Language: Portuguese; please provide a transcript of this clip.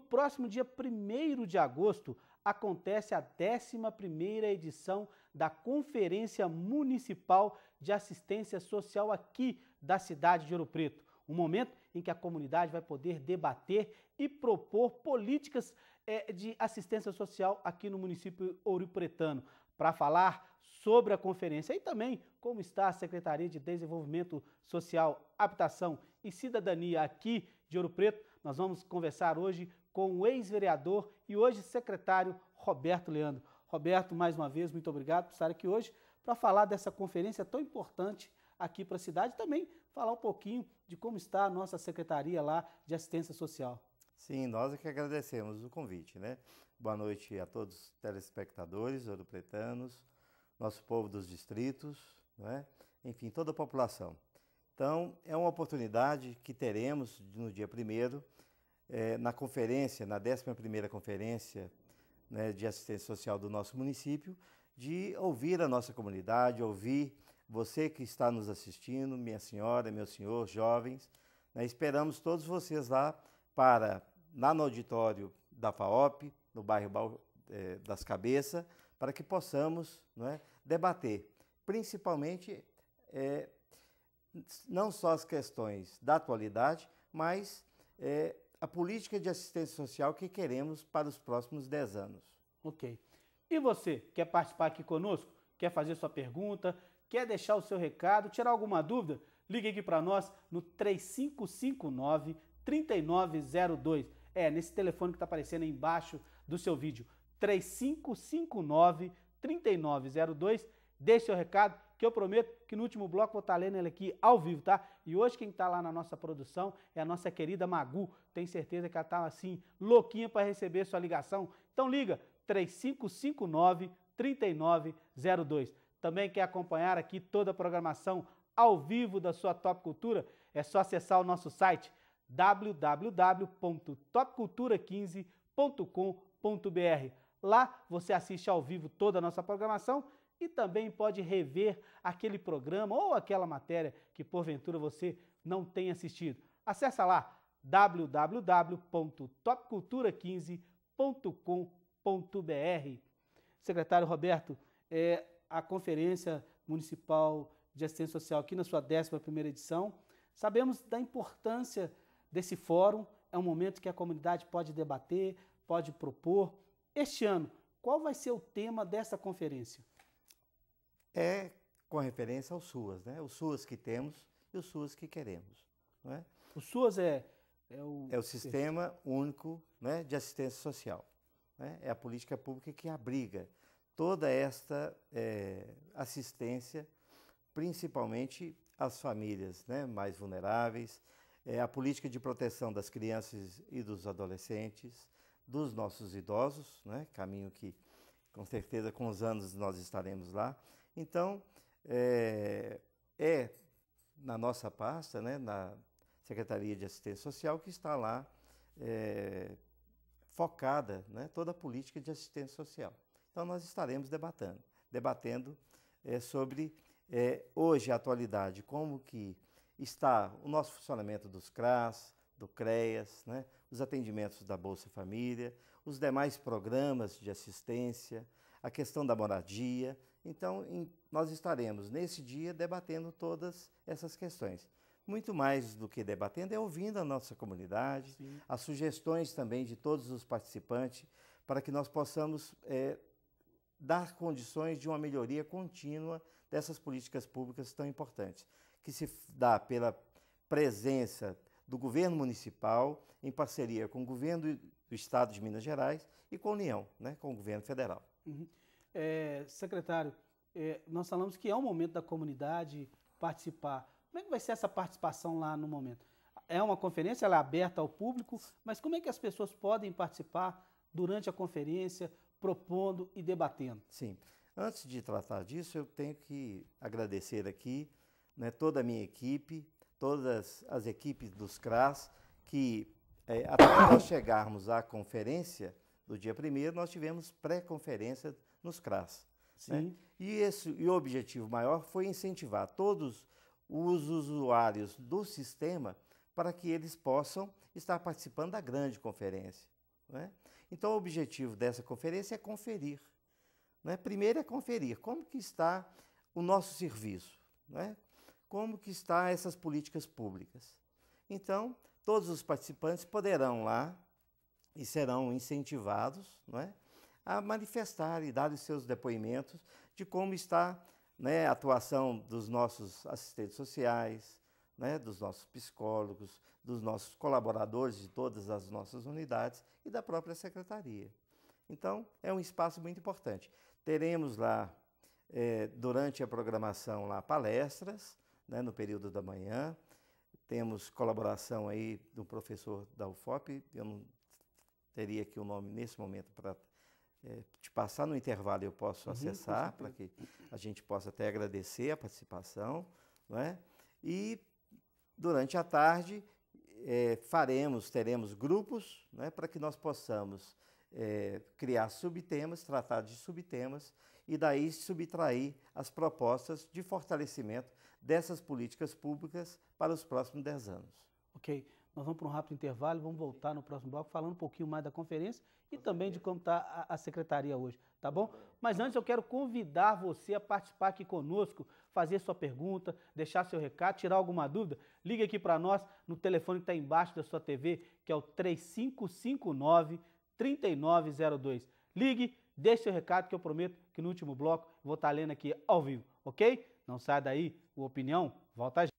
próximo dia 1 de agosto acontece a 11ª edição da Conferência Municipal de Assistência Social aqui da cidade de Ouro Preto. Um momento em que a comunidade vai poder debater e propor políticas eh, de assistência social aqui no município ouropretano. Para falar sobre a conferência e também como está a Secretaria de Desenvolvimento Social, Habitação e Cidadania aqui de Ouro Preto, nós vamos conversar hoje com o ex-vereador e hoje secretário Roberto Leandro. Roberto, mais uma vez, muito obrigado por estar aqui hoje para falar dessa conferência tão importante aqui para a cidade e também falar um pouquinho de como está a nossa secretaria lá de assistência social. Sim, nós é que agradecemos o convite, né? Boa noite a todos os telespectadores, ouropletanos, nosso povo dos distritos, né? enfim, toda a população. Então, é uma oportunidade que teremos no dia primeiro é, na conferência, na 11ª Conferência né, de Assistência Social do nosso município, de ouvir a nossa comunidade, ouvir você que está nos assistindo, minha senhora, meu senhor, jovens. Né, esperamos todos vocês lá para, lá no auditório da FAOP, no bairro é, das Cabeças, para que possamos né, debater, principalmente é, não só as questões da atualidade, mas é, a política de assistência social que queremos para os próximos 10 anos. Ok. E você, quer participar aqui conosco? Quer fazer sua pergunta? Quer deixar o seu recado? Tirar alguma dúvida? Ligue aqui para nós no 3559 3902. É, nesse telefone que está aparecendo aí embaixo do seu vídeo. 3559 3902. Deixe seu recado que eu prometo que no último bloco vou estar tá lendo ele aqui ao vivo, tá? E hoje quem está lá na nossa produção é a nossa querida Magu. tem certeza que ela está assim, louquinha para receber sua ligação. Então liga 3559 3902. Também quer acompanhar aqui toda a programação ao vivo da sua Top Cultura? É só acessar o nosso site www.topcultura15.com.br. Lá você assiste ao vivo toda a nossa programação e também pode rever aquele programa ou aquela matéria que porventura você não tenha assistido. Acesse lá www.topcultura15.com.br. Secretário Roberto, é, a Conferência Municipal de Assistência Social aqui na sua 11ª edição, sabemos da importância desse fórum, é um momento que a comunidade pode debater, pode propor, este ano, qual vai ser o tema dessa conferência? É com referência aos SUAS, né? Os SUAS que temos e os SUAS que queremos. Não é? O SUAS é, é o... É o Sistema Único né, de Assistência Social. Né? É a política pública que abriga toda esta é, assistência, principalmente às famílias né, mais vulneráveis, é, a política de proteção das crianças e dos adolescentes, dos nossos idosos, né? caminho que com certeza com os anos nós estaremos lá. Então, é, é na nossa pasta, né? na Secretaria de Assistência Social, que está lá é, focada né? toda a política de assistência social. Então, nós estaremos debatendo, debatendo é, sobre hoje a atualidade, como que está o nosso funcionamento dos CRAS, do CREAS, né? os atendimentos da Bolsa Família, os demais programas de assistência, a questão da moradia. Então, em, nós estaremos nesse dia debatendo todas essas questões. Muito mais do que debatendo, é ouvindo a nossa comunidade, Sim. as sugestões também de todos os participantes, para que nós possamos é, dar condições de uma melhoria contínua dessas políticas públicas tão importantes, que se dá pela presença do governo municipal, em parceria com o governo do estado de Minas Gerais e com a União, né, com o governo federal. Uhum. É, secretário, é, nós falamos que é um momento da comunidade participar. Como é que vai ser essa participação lá no momento? É uma conferência, ela é aberta ao público, mas como é que as pessoas podem participar durante a conferência, propondo e debatendo? Sim. Antes de tratar disso, eu tenho que agradecer aqui né, toda a minha equipe, todas as equipes dos CRAS, que é, até nós chegarmos à conferência do dia primeiro, nós tivemos pré-conferência nos CRAS. Né? E, esse, e o objetivo maior foi incentivar todos os usuários do sistema para que eles possam estar participando da grande conferência. Né? Então, o objetivo dessa conferência é conferir. Né? Primeiro é conferir como que está o nosso serviço, né? como que está essas políticas públicas. Então, todos os participantes poderão lá e serão incentivados não é, a manifestar e dar os seus depoimentos de como está né, a atuação dos nossos assistentes sociais, né, dos nossos psicólogos, dos nossos colaboradores de todas as nossas unidades e da própria secretaria. Então, é um espaço muito importante. Teremos lá, eh, durante a programação, lá palestras, né, no período da manhã. Temos colaboração aí do professor da UFOP, eu não teria aqui o nome nesse momento para é, eh, te passar no intervalo, eu posso uhum, acessar para que a gente possa até agradecer a participação. né E durante a tarde é, faremos, teremos grupos né, para que nós possamos é, criar subtemas, tratar de subtemas e daí subtrair as propostas de fortalecimento dessas políticas públicas para os próximos 10 anos. Ok, nós vamos para um rápido intervalo, vamos voltar no próximo bloco falando um pouquinho mais da conferência e também de como está a, secretaria hoje, tá bom? Mas antes eu quero convidar você a participar aqui conosco, fazer sua pergunta, deixar seu recado, tirar alguma dúvida. Ligue aqui para nós no telefone que está embaixo da sua TV, que é o 3559 3902. Ligue, deixe seu recado que eu prometo que no último bloco vou estar tá lendo aqui ao vivo, ok? Não sai daí, o Opinião volta